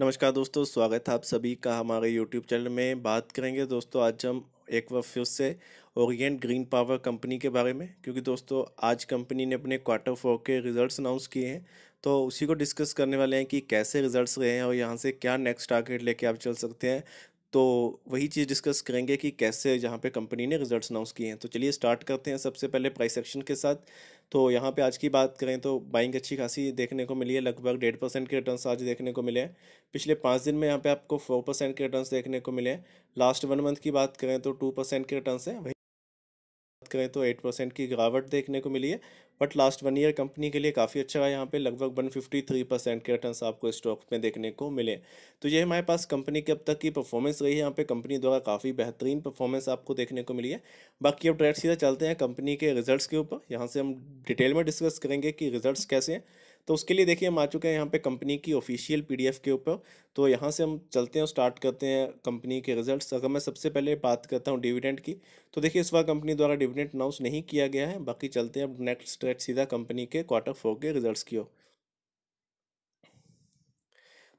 नमस्कार दोस्तों स्वागत है आप सभी का हमारे यूट्यूब चैनल में बात करेंगे दोस्तों आज हम एक बार फिर से ओरिएंट ग्रीन पावर कंपनी के बारे में क्योंकि दोस्तों आज कंपनी ने अपने क्वार्टर फोर के रिजल्ट्स अनाउंस किए हैं तो उसी को डिस्कस करने वाले हैं कि कैसे रिजल्ट्स रहे हैं और यहाँ से क्या नेक्स्ट टारगेट लेके आप चल सकते हैं तो वही चीज़ डिस्कस करेंगे कि कैसे यहाँ पे कंपनी ने रिजल्ट्स अनाउंस किए हैं तो चलिए स्टार्ट करते हैं सबसे पहले प्राइस एक्शन के साथ तो यहाँ पे आज की बात करें तो बाइंग अच्छी खासी देखने को मिली है लगभग डेढ़ परसेंट के रिटर्न्स आज देखने को मिले हैं पिछले पाँच दिन में यहाँ पे आपको फोर परसेंट के रिटर्न्स देखने को मिले हैं लास्ट वन मंथ की बात करें तो टू परसेंट के रिटर्न्स हैं करें तो एट परसेंट की गिरावट देखने को मिली है but last one year company के लिए काफ़ी अच्छा रहा यहाँ पे लगभग वन फिफ्टी थ्री परसेंट के रिटर्न आपको स्टॉक में देखने को मिले तो ये हमारे पास कंपनी की अब तक की परफॉर्मेंस रही है यहाँ पे कंपनी द्वारा काफ़ी बेहतरीन परफॉर्मेंस आपको देखने को मिली है बाकी अब डायरेक्ट सीधा चलते हैं कंपनी के रिजल्ट के ऊपर यहाँ से हम डिटेल में डिस्कस करेंगे कि रिजल्ट कैसे हैं तो उसके लिए देखिए हम आ चुके हैं यहाँ पे कंपनी की ऑफिशियल पीडीएफ के ऊपर तो यहाँ से हम चलते हैं स्टार्ट करते हैं कंपनी के रिजल्ट्स अगर मैं सबसे पहले बात करता हूँ डिविडेंड की तो देखिए इस बार कंपनी द्वारा डिविडेंड अनाउंस नहीं किया गया है बाकी चलते हैं अब नेक्स्ट स्ट्रेट सीधा कंपनी के क्वार्टर फोर के रिजल्ट की ओर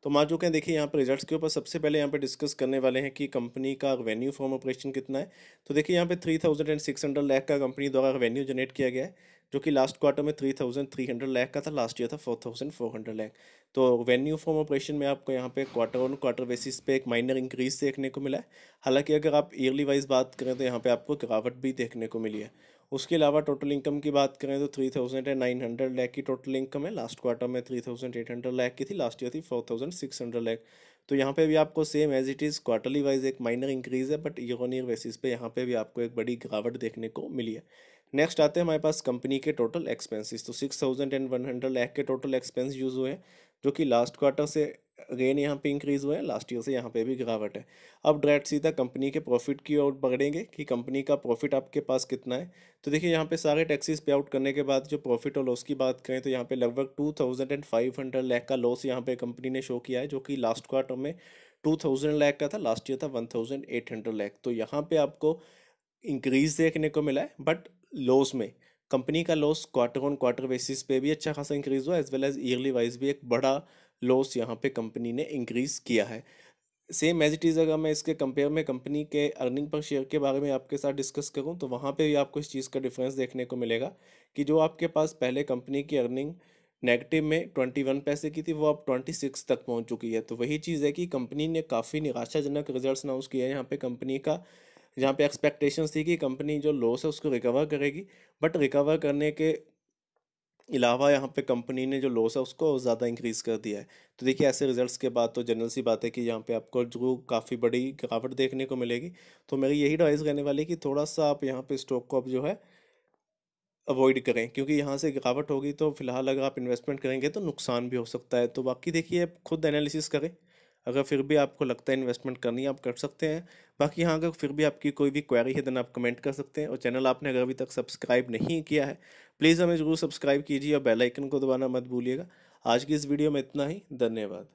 तो मान चुके हैं देखिए यहाँ पर रिजल्ट्स के ऊपर सबसे पहले यहाँ पे डिस्कस करने वाले हैं कि कंपनी का रेवेन्यू फॉर्म ऑपरेशन कितना है तो देखिए यहाँ पे three thousand and six hundred lakh का कंपनी द्वारा रेवेन्यू जनरेट किया गया है जो कि लास्ट क्वार्टर में three thousand three hundred lakh का था लास्ट ईयर था four thousand four hundred lakh तो वेन्यू फॉर्म ऑपरेशन में आपको यहाँ पे क्वार्टर ऑन क्वार्टर बेसिस पे एक माइनर इंक्रीज देखने को मिला है हालांकि अगर आप ईयरली वाइज बात करें तो यहाँ पे आपको गिरावट भी देखने को मिली है उसके अलावा टोटल इनकम की बात करें तो three thousand and nine hundred lakh की टोटल इनकम है लास्ट क्वार्टर में three thousand eight hundred lakh की थी लास्ट ईयर थी four thousand six hundred lakh तो यहाँ पे भी आपको same as it is quarterly wise एक माइनर इंक्रीज़ है but year on year basis पे यहाँ पे भी आपको एक बड़ी गिरावट देखने को मिली है नेक्स्ट आते हैं हमारे पास कंपनी के टोटल एक्सपेंसेस तो six thousand and one hundred lakh के टोटल एक्सपेंस यूज़ हुए हैं जो कि लास्ट क्वार्टर से अगेन यहाँ पे इंक्रीज़ हुए हैं लास्ट ईयर से यहाँ पे भी गिरावट है अब डायरेक्ट सीधा कंपनी के प्रॉफिट की ओर बढ़ेंगे कि कंपनी का प्रॉफिट आपके पास कितना है तो देखिए यहाँ पे सारे टैक्सेस पे आउट करने के बाद जो प्रॉफिट और लॉस की बात करें तो यहाँ पे लगभग two thousand and five hundred lakh का लॉस यहाँ पे कंपनी ने शो किया है जो कि लास्ट क्वार्टर में टू थाउजेंड लैख का था लास्ट ईयर था one thousand eight hundred lakh तो यहाँ पर आपको इंक्रीज़ देखने को मिला है बट लॉस में कंपनी का loss quarter on quarter basis पे भी अच्छा खासा इंक्रीज़ हुआ as well as yearly wise भी एक बड़ा लॉस यहाँ पे कंपनी ने इंक्रीज़ किया है सेम एज इट इज़ अगर मैं इसके कंपेयर में कंपनी के अर्निंग पर शेयर के बारे में आपके साथ डिस्कस करूँ तो वहाँ पे भी आपको इस चीज़ का डिफरेंस देखने को मिलेगा कि जो आपके पास पहले कंपनी की अर्निंग नेगेटिव में ट्वेंटी वन पैसे की थी वो अब ट्वेंटी सिक्स तक पहुँच चुकी है तो वही चीज़ है कि कंपनी ने काफ़ी निराशाजनक रिजल्ट अनाउंस किया है यहाँ पर कंपनी का जहाँ पे एक्सपेक्टेशंस थी कि कंपनी जो लॉस है उसको रिकवर करेगी बट रिकवर करने के अलावा यहाँ पे कंपनी ने जो लॉस है उसको ज़्यादा इंक्रीज़ कर दिया है तो देखिए ऐसे रिजल्ट्स के बाद तो जनरल सी बात है कि यहाँ पे आपको जो काफ़ी बड़ी गिरावट देखने को मिलेगी तो मेरी यही एडवाइस रहने वाली है कि थोड़ा सा आप यहाँ पे स्टॉक को अब जो है अवॉइड करें क्योंकि यहाँ से गिरावट होगी तो फिलहाल अगर आप इन्वेस्टमेंट करेंगे तो नुकसान भी हो सकता है तो बाकी देखिए खुद एनालिसिस करें अगर फिर भी आपको लगता है इन्वेस्टमेंट करनी है आप कर सकते हैं बाकी यहाँ अगर फिर भी आपकी कोई भी क्वेरी है देन आप कमेंट कर सकते हैं और चैनल आपने अगर अभी तक सब्सक्राइब नहीं किया है प्लीज़ हमें ज़रूर सब्सक्राइब कीजिए और बेलाइकन को दबाना मत भूलिएगा आज की इस वीडियो में इतना ही धन्यवाद